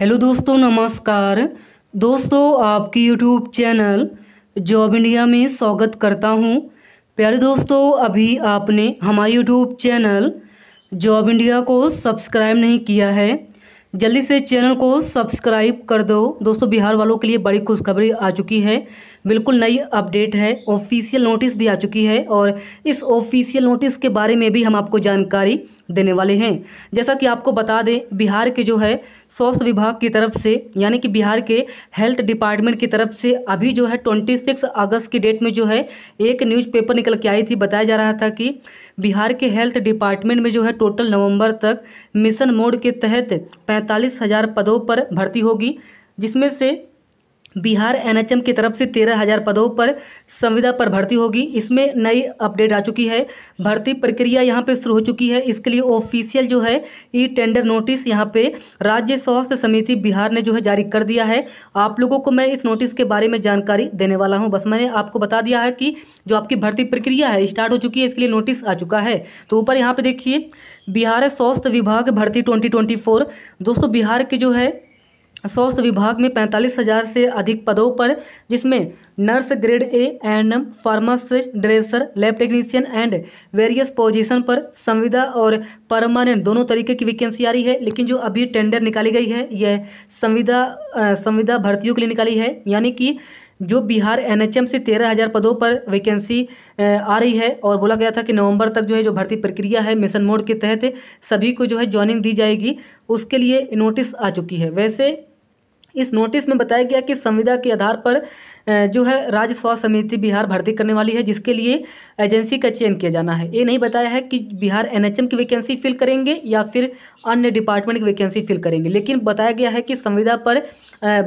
hello दोस्तों नमस्कार दोस्तों आपकी यूट्यूब चैनल जॉब इंडिया में स्वागत करता हूं प्यारे दोस्तों अभी आपने हमारे यूट्यूब चैनल जॉब इंडिया को सब्सक्राइब नहीं किया है जल्दी से चैनल को सब्सक्राइब कर दो दोस्तों बिहार वालों के लिए बड़ी खुशखबरी आ चुकी है बिल्कुल नई अपडेट है ऑफिशियल नोटिस भी आ चुकी है और इस ऑफिशियल नोटिस के बारे में भी हम आपको जानकारी देने वाले हैं जैसा कि आपको बता दें बिहार के जो है स्वास्थ्य विभाग की तरफ से यानी कि बिहार के हेल्थ डिपार्टमेंट की तरफ से अभी जो है ट्वेंटी सिक्स अगस्त की डेट में जो है एक न्यूज़पेपर निकल के आई थी बताया जा रहा था कि बिहार के हेल्थ डिपार्टमेंट में जो है टोटल नवंबर तक मिशन मोड के तहत पैंतालीस हज़ार पदों पर भर्ती होगी जिसमें से बिहार एनएचएम की तरफ से तेरह हज़ार पदों पर संविदा पर भर्ती होगी इसमें नई अपडेट आ चुकी है भर्ती प्रक्रिया यहाँ पर शुरू हो चुकी है इसके लिए ऑफिशियल जो है ई टेंडर नोटिस यहाँ पे राज्य स्वास्थ्य समिति बिहार ने जो है जारी कर दिया है आप लोगों को मैं इस नोटिस के बारे में जानकारी देने वाला हूँ बस मैंने आपको बता दिया है कि जो आपकी भर्ती प्रक्रिया है स्टार्ट हो चुकी है इसके लिए नोटिस आ चुका है तो ऊपर यहाँ पर देखिए बिहार स्वास्थ्य विभाग भर्ती ट्वेंटी दोस्तों बिहार के जो है स्वास्थ्य विभाग में पैंतालीस हजार से अधिक पदों पर जिसमें nurse grade A and pharmacist dresser lab technician and various position पर संविदा और परमानेंट दोनों तरीके की वैकेंसी आ रही है लेकिन जो अभी टेंडर निकाली गई है यह संविदा संविदा भर्तियों के लिए निकाली है यानी कि जो बिहार एनएचएम से तेरह हज़ार पदों पर वैकेंसी आ रही है और बोला गया था कि नवंबर तक जो है जो भर्ती प्रक्रिया है मिशन मोड के तहत सभी को जो है ज्वाइनिंग दी जाएगी उसके लिए नोटिस आ चुकी है वैसे इस नोटिस में बताया गया कि संविदा के आधार पर जो है राज्य स्वास्थ्य समिति बिहार भर्ती करने वाली है जिसके लिए एजेंसी का चयन किया जाना है ये नहीं बताया है कि बिहार एनएचएम की वैकेंसी फिल करेंगे या फिर अन्य डिपार्टमेंट की वैकेंसी फिल करेंगे लेकिन बताया गया है कि संविदा पर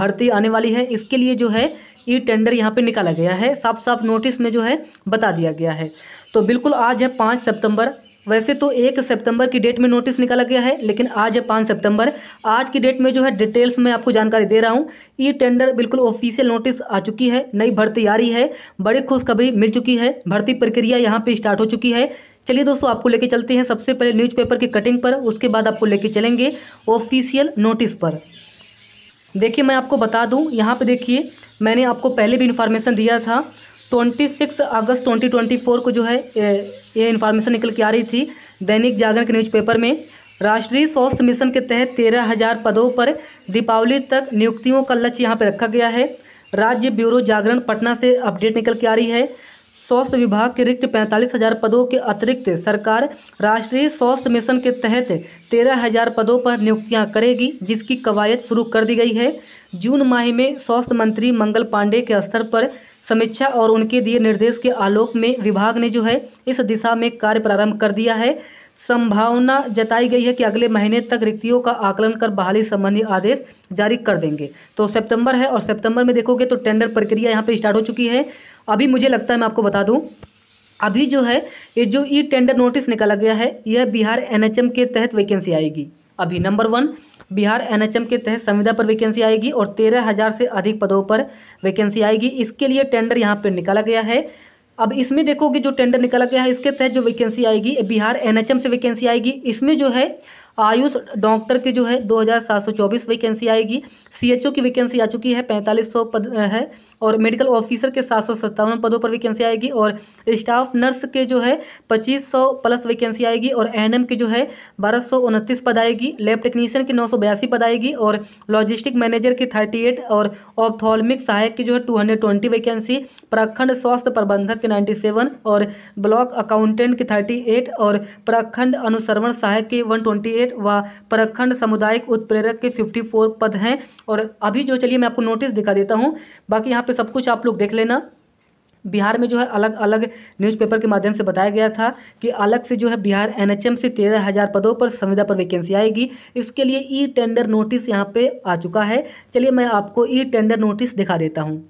भर्ती आने वाली है इसके लिए जो है ई टेंडर यहाँ पर निकाला गया है साफ साफ नोटिस में जो है बता दिया गया है तो बिल्कुल आज है पाँच सितंबर वैसे तो एक सितंबर की डेट में नोटिस निकाला गया है लेकिन आज है पाँच सितंबर आज की डेट में जो है डिटेल्स में आपको जानकारी दे रहा हूँ ई टेंडर बिल्कुल ऑफिशियल नोटिस आ चुकी है नई भर्ती आ रही है बड़ी खुशखबरी मिल चुकी है भर्ती प्रक्रिया यहाँ पर स्टार्ट हो चुकी है चलिए दोस्तों आपको लेके चलते हैं सबसे पहले न्यूज़पेपर की कटिंग पर उसके बाद आपको लेके चलेंगे ऑफिशियल नोटिस पर देखिए मैं आपको बता दूँ यहाँ पर देखिए मैंने आपको पहले भी इन्फॉर्मेशन दिया था 26 अगस्त 2024 को जो है ये इन्फॉर्मेशन निकल के आ रही थी दैनिक जागरण के न्यूज़पेपर में राष्ट्रीय स्वास्थ्य मिशन के तहत तेरह हजार पदों पर दीपावली तक नियुक्तियों का लक्ष्य यहाँ पर रखा गया है राज्य ब्यूरो जागरण पटना से अपडेट निकल के आ रही है स्वास्थ्य विभाग के रिक्त पैंतालीस हजार पदों के अतिरिक्त सरकार राष्ट्रीय स्वास्थ्य मिशन के तहत तेरह हजार पदों पर नियुक्तियां करेगी जिसकी कवायद शुरू कर दी गई है जून माह में स्वास्थ्य मंत्री मंगल पांडे के स्तर पर समीक्षा और उनके दिए निर्देश के आलोक में विभाग ने जो है इस दिशा में कार्य प्रारंभ कर दिया है संभावना जताई गई है कि अगले महीने तक रिक्तियों का आकलन कर बहाली संबंधी आदेश जारी कर देंगे तो सितंबर है और सितंबर में देखोगे तो टेंडर प्रक्रिया यहाँ पे स्टार्ट हो चुकी है अभी मुझे लगता है मैं आपको बता दूँ अभी जो है ये जो ई टेंडर नोटिस निकाला गया है यह बिहार एन के तहत वैकेंसी आएगी अभी नंबर वन बिहार एनएचएम के तहत संविदा पर वैकेंसी आएगी और तेरह हज़ार से अधिक पदों पर वैकेंसी आएगी इसके लिए टेंडर यहाँ पर निकाला गया है अब इसमें देखोगे जो टेंडर निकाला गया है इसके तहत जो वैकेंसी आएगी बिहार एनएचएम से वैकेंसी आएगी इसमें जो है आयुष डॉक्टर की जो है दो हज़ार सात सौ चौबीस वैकेंसी आएगी सी एच ओ की वैकेंसी आ चुकी है पैंतालीस सौ पद है और मेडिकल ऑफिसर के सात सौ सत्तावन पदों पर वैकेंसी आएगी और स्टाफ नर्स के जो है पच्चीस सौ प्लस वैकेंसी आएगी और एन एम की जो है बारह सौ उनतीस पद आएगी लैब टेक्नीशियन की नौ सौ बयासी पद आएगी और लॉजिस्टिक मैनेजर की थर्टी एट और ऑप्थॉलमिक सहायक की जो है टू हंड्रेड ट्वेंटी वैकेंसी प्रखंड स्वास्थ्य प्रबंधक की नाइन्टी सेवन और ब्लॉक अकाउंटेंट की थर्टी एट और प्रखंड अनुसरवण सहायक की वन ट्वेंटी एट स्टेट व प्रखंड सामुदायिक उत्प्रेरक के 54 पद हैं और अभी जो चलिए मैं आपको नोटिस दिखा देता हूँ बाकी यहाँ पे सब कुछ आप लोग देख लेना बिहार में जो है अलग अलग न्यूज़पेपर के माध्यम से बताया गया था कि अलग से जो है बिहार एनएचएम से तेरह हज़ार पदों पर संविदा पर वैकेंसी आएगी इसके लिए ई टेंडर नोटिस यहाँ पे आ चुका है चलिए मैं आपको ई टेंडर नोटिस दिखा देता हूँ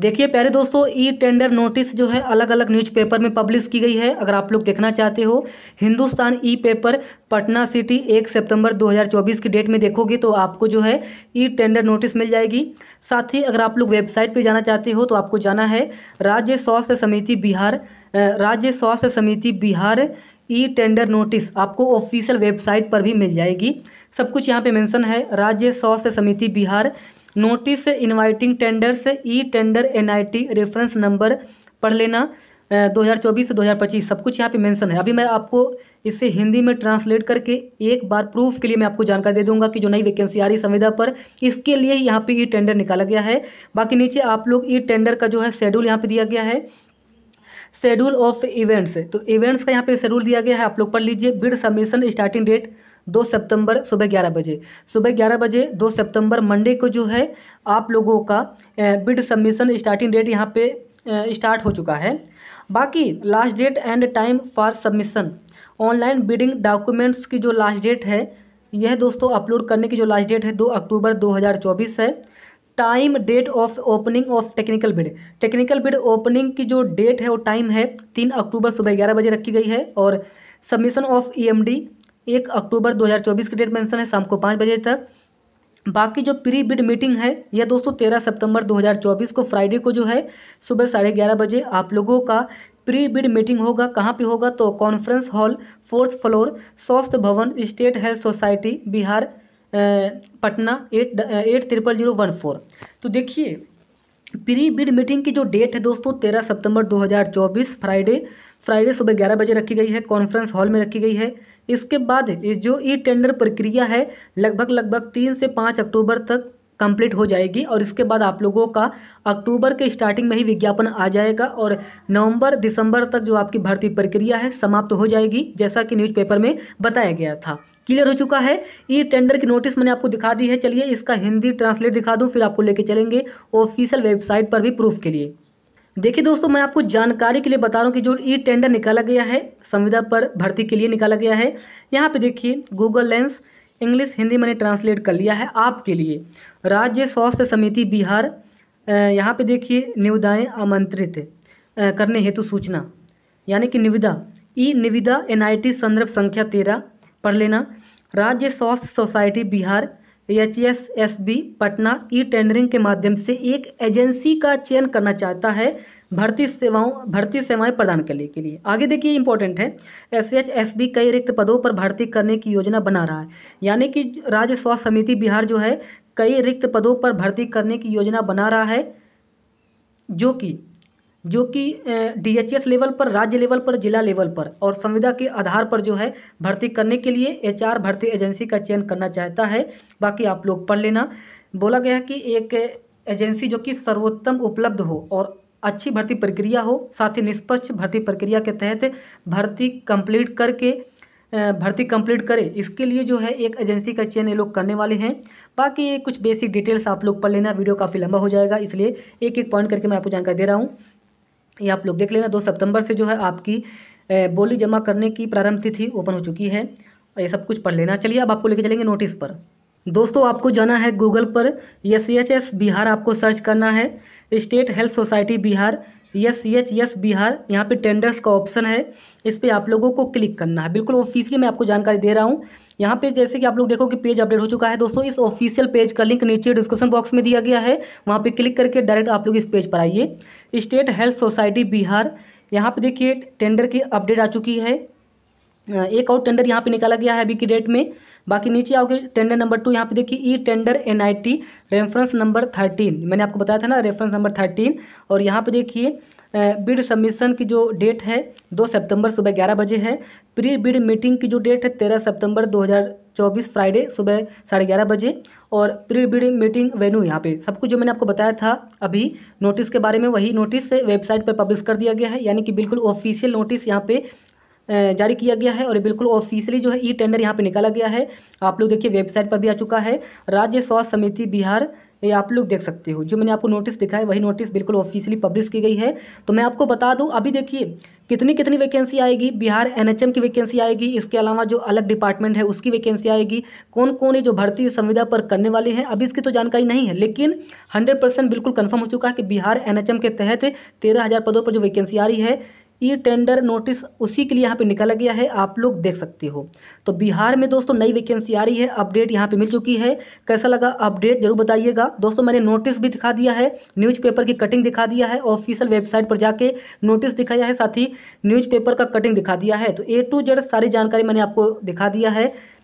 देखिए प्यारे दोस्तों ई टेंडर नोटिस जो है अलग अलग न्यूज़पेपर में पब्लिश की गई है अगर आप लोग देखना चाहते हो Hindustan e paper Patna city एक सितंबर 2024 की डेट में देखोगे तो आपको जो है ई टेंडर नोटिस मिल जाएगी साथ ही अगर आप लोग वेबसाइट पर जाना चाहते हो तो आपको जाना है राज्य स्वास्थ्य समिति बिहार राज्य स्वास्थ्य समिति बिहार ई टेंडर नोटिस आपको ऑफिशियल वेबसाइट पर भी मिल जाएगी सब कुछ यहाँ पे मेंशन है राज्य स्वास्थ्य समिति बिहार नोटिस इनवाइटिंग टेंडर से e tender NIT reference number पढ़ लेना 2024 से 2025 सब कुछ यहाँ पे मेंशन है अभी मैं आपको इसे हिंदी में ट्रांसलेट करके एक बार प्रूफ के लिए मैं आपको जानकारी दे दूंगा कि जो नई वैकेंसी आ रही संविदा पर इसके लिए यहाँ पे ई टेंडर निकाला गया है बाकी नीचे आप लोग ई टेंडर का जो है शेड्यूल यहाँ पे दिया गया है शेड्यूल ऑफ इवेंट्स तो इवेंट्स का यहाँ पे शेड्यूल दिया गया है आप लोग पढ़ लीजिए बिड सबमिशन स्टार्टिंग डेट दो सितंबर सुबह ग्यारह बजे सुबह ग्यारह बजे दो सितंबर मंडे को जो है आप लोगों का बिड सबमिशन स्टार्टिंग डेट यहाँ पे स्टार्ट हो चुका है बाकी last date and time for submission online bidding documents की जो लास्ट डेट है यह दोस्तों अपलोड करने की जो लास्ट डेट है दो अक्टूबर चौबीस है time date of opening of technical bid technical bid opening की जो डेट है वो टाइम है तीन अक्टूबर सुबह ग्यारह बजे रखी गई है और सबमिशन ऑफ ईएमडी एक अक्टूबर 2024 की डेट मेंशन है शाम को पाँच बजे तक बाकी जो प्री बिड मीटिंग है यह दोस्तों तेरह सितंबर 2024 को फ्राइडे को जो है सुबह साढ़े ग्यारह बजे आप लोगों का प्री बिड मीटिंग होगा कहाँ पे होगा तो कॉन्फ्रेंस हॉल फोर्थ फ्लोर स्वास्थ्य भवन state health society Bihar Patna eight eight triple zero one four तो देखिए प्री बिड मीटिंग की जो डेट है दोस्तों तेरह सितंबर 2024 फ्राइडे फ्राइडे सुबह ग्यारह बजे रखी गई है कॉन्फ्रेंस हॉल में रखी गई है इसके बाद जो ई टेंडर प्रक्रिया है लगभग लगभग तीन से पाँच अक्टूबर तक कंप्लीट हो जाएगी और इसके बाद आप लोगों का अक्टूबर के स्टार्टिंग में ही विज्ञापन आ जाएगा और नवंबर दिसंबर तक जो आपकी भर्ती प्रक्रिया है समाप्त हो जाएगी जैसा कि न्यूज़पेपर में बताया गया था क्लियर हो चुका है ई टेंडर की नोटिस मैंने आपको दिखा दी है चलिए इसका हिंदी ट्रांसलेट दिखा दूँ फिर आपको लेके चलेंगे ऑफिशियल वेबसाइट पर भी प्रूफ के लिए देखिए दोस्तों मैं आपको जानकारी के लिए बता रहा हूँ कि जो ई टेंडर निकाला गया है संविदा पर भर्ती के लिए निकाला गया है यहाँ पे देखिए गूगल लेंस इंग्लिश हिंदी मैंने ट्रांसलेट कर लिया है आपके लिए राज्य स्वास्थ्य समिति बिहार यहाँ पे देखिए निविदाएँ आमंत्रित करने हेतु सूचना यानी कि निविदा ई निविदा एन संदर्भ संख्या तेरह पढ़ लेना राज्य स्वास्थ्य society Bihar H S S B Patna e tendering के माध्यम से एक एजेंसी का चयन करना चाहता है भर्ती सेवाओं भर्ती सेवाएं प्रदान करने के लिए आगे देखिए इंपॉर्टेंट है एस एच एस बी कई रिक्त पदों पर भर्ती करने की योजना बना रहा है यानी कि राज्य स्वास्थ्य समिति बिहार जो है कई रिक्त पदों पर भर्ती करने की योजना बना रहा है जो कि जो कि डीएचएस लेवल पर राज्य लेवल पर जिला लेवल पर और संविदा के आधार पर जो है भर्ती करने के लिए एचआर भर्ती एजेंसी का चयन करना चाहता है बाकी आप लोग पढ़ लेना बोला गया कि एक एजेंसी जो कि सर्वोत्तम उपलब्ध हो और अच्छी भर्ती प्रक्रिया हो साथ ही निष्पक्ष भर्ती प्रक्रिया के तहत भर्ती कंप्लीट करके भर्ती कंप्लीट करें इसके लिए जो है एक एजेंसी का चयन ये लोग करने वाले हैं बाकी कुछ बेसिक डिटेल्स आप लोग पढ़ लेना वीडियो काफ़ी लंबा हो जाएगा इसलिए एक एक पॉइंट करके मैं आपको जानकारी दे रहा हूँ ये आप लोग देख लेना दो सितंबर से जो है आपकी बोली जमा करने की प्रारंभ तिथि ओपन हो चुकी है ये सब कुछ पढ़ लेना चलिए अब आपको लेके चलेंगे नोटिस पर दोस्तों आपको जाना है गूगल पर S C H S Bihar आपको सर्च करना है state health society Bihar S C H S Bihar यहाँ पे टेंडर्स का ऑप्शन है इस पर आप लोगों को क्लिक करना है बिल्कुल ऑफिसली मैं आपको जानकारी दे रहा हूँ यहाँ पे जैसे कि आप लोग देखो कि पेज अपडेट हो चुका है दोस्तों इस ऑफिशियल पेज का लिंक नीचे डिस्क्रिप्शन बॉक्स में दिया गया है वहाँ पे क्लिक करके डायरेक्ट आप लोग इस पेज पर आइए स्टेट हेल्थ सोसाइटी बिहार यहाँ पे देखिए टेंडर की अपडेट आ चुकी है एक और टेंडर यहाँ पे निकाला गया है अभी की डेट में बाकी नीचे आओगे टेंडर नंबर टू यहाँ पे देखिए e tender N I T reference number thirteen मैंने आपको बताया था ना रेफरेंस नंबर थर्टीन और यहाँ पे देखिए बिड सबमिशन की जो डेट है दो सितंबर सुबह ग्यारह बजे है प्री बिड मीटिंग की जो डेट है तेरह सितंबर दो हज़ार चौबीस फ्राइडे सुबह साढ़े ग्यारह बजे और प्री बिड मीटिंग वेन्यू यहाँ पे सब कुछ जो मैंने आपको बताया था अभी नोटिस के बारे में वही नोटिस वेबसाइट पर पब्लिश कर दिया गया है यानी कि बिल्कुल ऑफिशियल नोटिस यहाँ पर जारी किया गया है और बिल्कुल ऑफिशियली जो है ई टेंडर यहाँ पर निकाला गया है आप लोग देखिए वेबसाइट पर भी आ चुका है राज्य स्वास्थ्य समिति बिहार ये आप लोग देख सकते हो जो मैंने आपको नोटिस दिखाया वही नोटिस बिल्कुल ऑफिशियली पब्लिश की गई है तो मैं आपको बता दूं अभी देखिए कितनी कितनी वैकेंसी आएगी बिहार एनएचएम की वैकेंसी आएगी इसके अलावा जो अलग डिपार्टमेंट है उसकी वैकेंसी आएगी कौन कौन ये जो भर्ती संविदा पर करने वाले हैं अभी इसकी तो जानकारी नहीं है लेकिन हंड्रेड परसेंट बिल्कुल कन्फर्म हो चुका है कि बिहार एन के तहत तेरह हज़ार पदों पर जो वैकेंसी आ रही है ये टेंडर नोटिस उसी के लिए यहाँ पे निकाला गया है आप लोग देख सकते हो तो बिहार में दोस्तों नई वैकेंसी आ रही है अपडेट यहाँ पे मिल चुकी है कैसा लगा अपडेट जरूर बताइएगा दोस्तों मैंने नोटिस भी दिखा दिया है न्यूज़पेपर की कटिंग दिखा दिया है ऑफिशियल वेबसाइट पर जाके नोटिस दिखाया है साथ ही पेपर का कटिंग दिखा दिया है तो ए टू जेड सारी जानकारी मैंने आपको दिखा दिया है